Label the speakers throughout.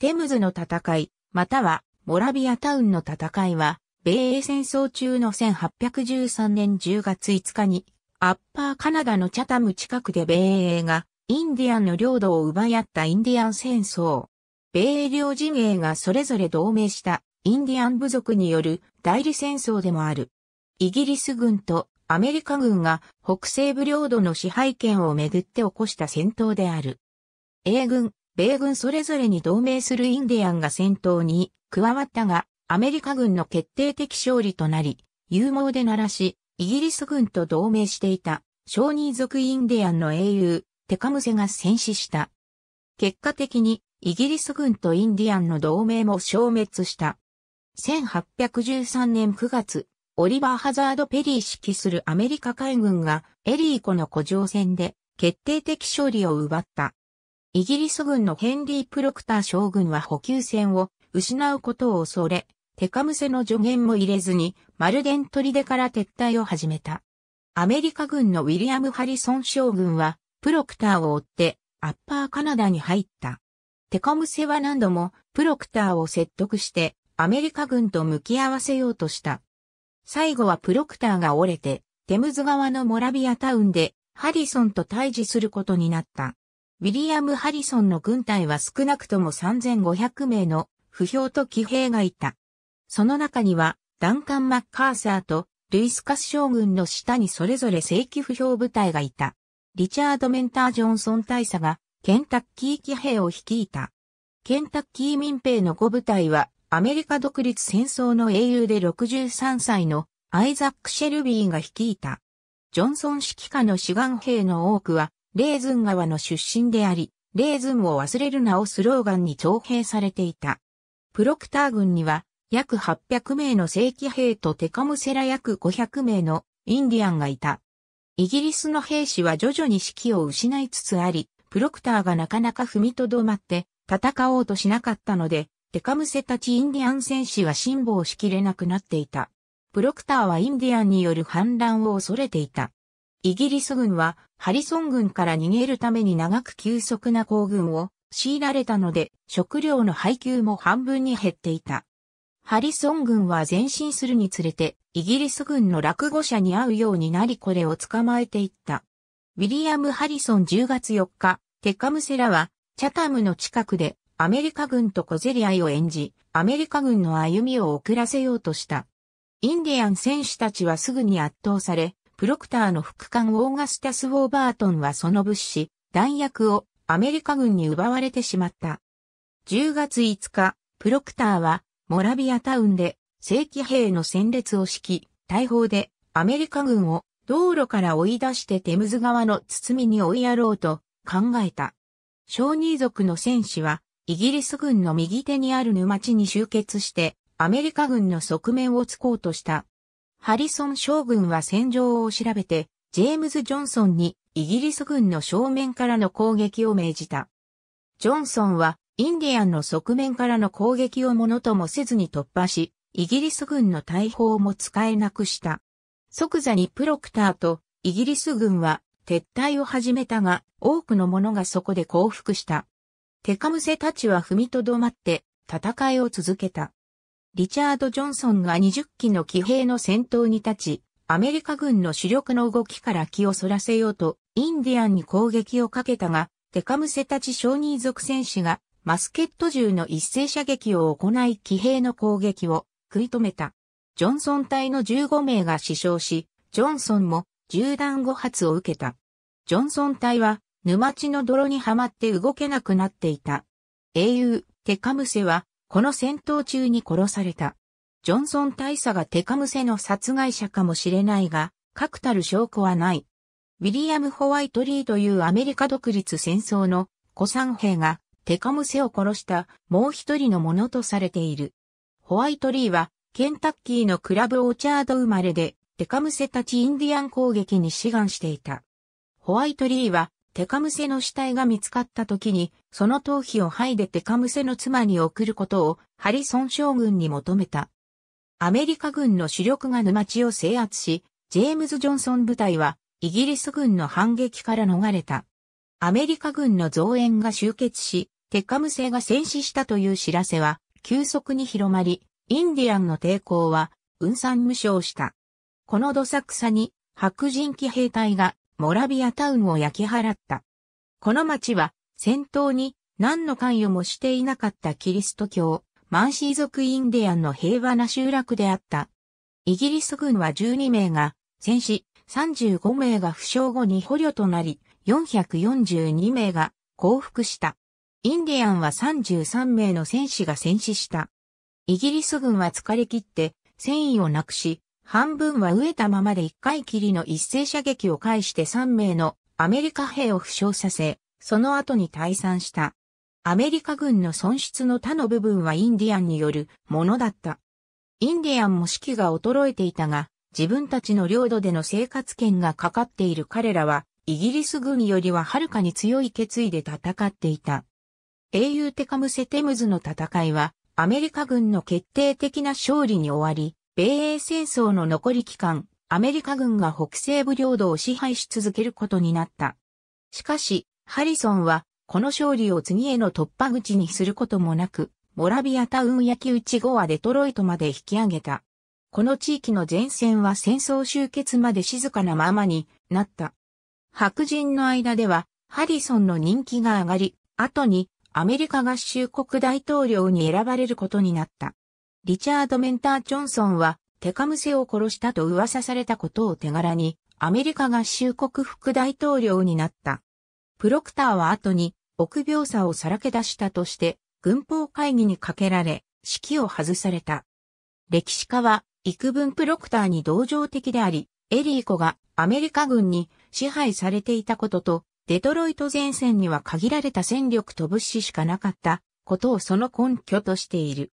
Speaker 1: テムズの戦い、またはモラビアタウンの戦いは、米英戦争中の1813年10月5日に、アッパーカナダのチャタム近くで米英が、インディアンの領土を奪い合ったインディアン戦争。米英両陣営がそれぞれ同盟したインディアン部族による代理戦争でもある。イギリス軍とアメリカ軍が北西部領土の支配権をめぐって起こした戦闘である。英軍、米軍それぞれに同盟するインディアンが戦闘に加わったが、アメリカ軍の決定的勝利となり、勇猛で鳴らし、イギリス軍と同盟していた、小人族インディアンの英雄、テカムセが戦死した。結果的に、イギリス軍とインディアンの同盟も消滅した。1813年9月、オリバー・ハザード・ペリー指揮するアメリカ海軍がエリー湖の古城戦で決定的勝利を奪った。イギリス軍のヘンリー・プロクター将軍は補給船を失うことを恐れ、テカムセの助言も入れずに、マルデン砦から撤退を始めた。アメリカ軍のウィリアム・ハリソン将軍は、プロクターを追って、アッパーカナダに入った。テカムセは何度も、プロクターを説得して、アメリカ軍と向き合わせようとした。最後はプロクターが折れて、テムズ川のモラビアタウンで、ハリソンと対峙することになった。ウィリアム・ハリソンの軍隊は少なくとも3500名の不評と騎兵がいた。その中には、ダンカン・マッカーサーとルイス・カス将軍の下にそれぞれ正規不評部隊がいた。リチャード・メンター・ジョンソン大佐がケンタッキー騎兵を率いた。ケンタッキー民兵の5部隊はアメリカ独立戦争の英雄で63歳のアイザック・シェルビーが率いた。ジョンソン指揮下の志願兵の多くはレーズン川の出身であり、レーズンを忘れるなをスローガンに徴兵されていた。プロクター軍には約800名の正規兵とテカムセラ約500名のインディアンがいた。イギリスの兵士は徐々に士気を失いつつあり、プロクターがなかなか踏みとどまって戦おうとしなかったので、テカムセたちインディアン戦士は辛抱しきれなくなっていた。プロクターはインディアンによる反乱を恐れていた。イギリス軍はハリソン軍から逃げるために長く急速な行軍を強いられたので食料の配給も半分に減っていた。ハリソン軍は前進するにつれてイギリス軍の落伍者に会うようになりこれを捕まえていった。ウィリアム・ハリソン10月4日、テカムセラはチャタムの近くでアメリカ軍と小競り合いを演じ、アメリカ軍の歩みを遅らせようとした。インディアン選手たちはすぐに圧倒され、プロクターの副官オーガスタス・ウォーバートンはその物資、弾薬をアメリカ軍に奪われてしまった。10月5日、プロクターはモラビアタウンで正規兵の戦列を敷き、大砲でアメリカ軍を道路から追い出してテムズ川の包みに追いやろうと考えた。小児族の戦士はイギリス軍の右手にある沼地に集結してアメリカ軍の側面を突こうとした。ハリソン将軍は戦場を調べて、ジェームズ・ジョンソンにイギリス軍の正面からの攻撃を命じた。ジョンソンはインディアンの側面からの攻撃をものともせずに突破し、イギリス軍の大砲も使えなくした。即座にプロクターとイギリス軍は撤退を始めたが、多くの者がそこで降伏した。テカムセたちは踏みとどまって戦いを続けた。リチャード・ジョンソンが20機の騎兵の先頭に立ち、アメリカ軍の主力の動きから気をそらせようと、インディアンに攻撃をかけたが、テカムセたち小人族戦士が、マスケット銃の一斉射撃を行い騎兵の攻撃を食い止めた。ジョンソン隊の15名が死傷し、ジョンソンも銃弾5発を受けた。ジョンソン隊は沼地の泥にはまって動けなくなっていた。英雄、テカムセはこの戦闘中に殺された。ジョンソン大佐がテカムセの殺害者かもしれないが、確たる証拠はない。ウィリアム・ホワイトリーというアメリカ独立戦争の古参兵がテカムセを殺したもう一人のものとされている。ホワイトリーはケンタッキーのクラブオーチャード生まれでテカムセたちインディアン攻撃に志願していた。ホワイトリーはテカムセの死体が見つかった時に、その頭皮を剥いでテカムセの妻に送ることをハリソン将軍に求めた。アメリカ軍の主力が沼地を制圧し、ジェームズ・ジョンソン部隊はイギリス軍の反撃から逃れた。アメリカ軍の増援が集結し、テカムセが戦死したという知らせは急速に広まり、インディアンの抵抗は、雲散無償した。このどさくさに、白人騎兵隊がモラビアタウンを焼き払った。この町は戦闘に何の関与もしていなかったキリスト教、マンシー族インディアンの平和な集落であった。イギリス軍は12名が戦死、35名が負傷後に捕虜となり、442名が降伏した。インディアンは33名の戦士が戦死した。イギリス軍は疲れ切って戦意をなくし、半分は飢えたままで一回きりの一斉射撃を介して3名のアメリカ兵を負傷させ、その後に退散した。アメリカ軍の損失の他の部分はインディアンによるものだった。インディアンも士気が衰えていたが、自分たちの領土での生活権がかかっている彼らは、イギリス軍よりははるかに強い決意で戦っていた。英雄テカムセテムズの戦いは、アメリカ軍の決定的な勝利に終わり、米英戦争の残り期間、アメリカ軍が北西部領土を支配し続けることになった。しかし、ハリソンは、この勝利を次への突破口にすることもなく、モラビアタウン焼き打ち後はデトロイトまで引き上げた。この地域の前線は戦争終結まで静かなままになった。白人の間では、ハリソンの人気が上がり、後にアメリカ合衆国大統領に選ばれることになった。リチャード・メンター・ジョンソンは、テカムセを殺したと噂されたことを手柄に、アメリカ合衆国副大統領になった。プロクターは後に、臆病さをさらけ出したとして、軍法会議にかけられ、指揮を外された。歴史家は、幾分プロクターに同情的であり、エリー子がアメリカ軍に支配されていたことと、デトロイト前線には限られた戦力と物資しかなかったことをその根拠としている。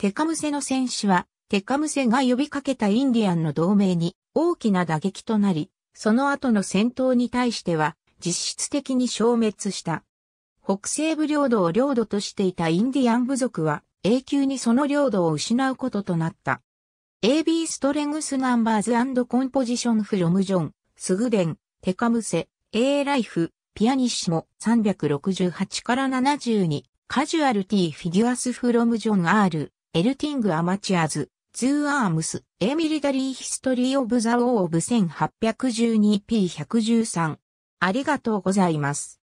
Speaker 1: テカムセの戦士は、テカムセが呼びかけたインディアンの同盟に大きな打撃となり、その後の戦闘に対しては実質的に消滅した。北西部領土を領土としていたインディアン部族は永久にその領土を失うこととなった。AB ストレングスナンバーズコンポジションフロムジョン、スグデン、テカムセ、A ライフ、ピアニッシモ368から72、カジュアルティフィギュアスフロムジョン R、エルティングアマチュアズ、ツーアームス、エミリタリーヒストリーオブザオーオブ 1812p113。ありがとうございます。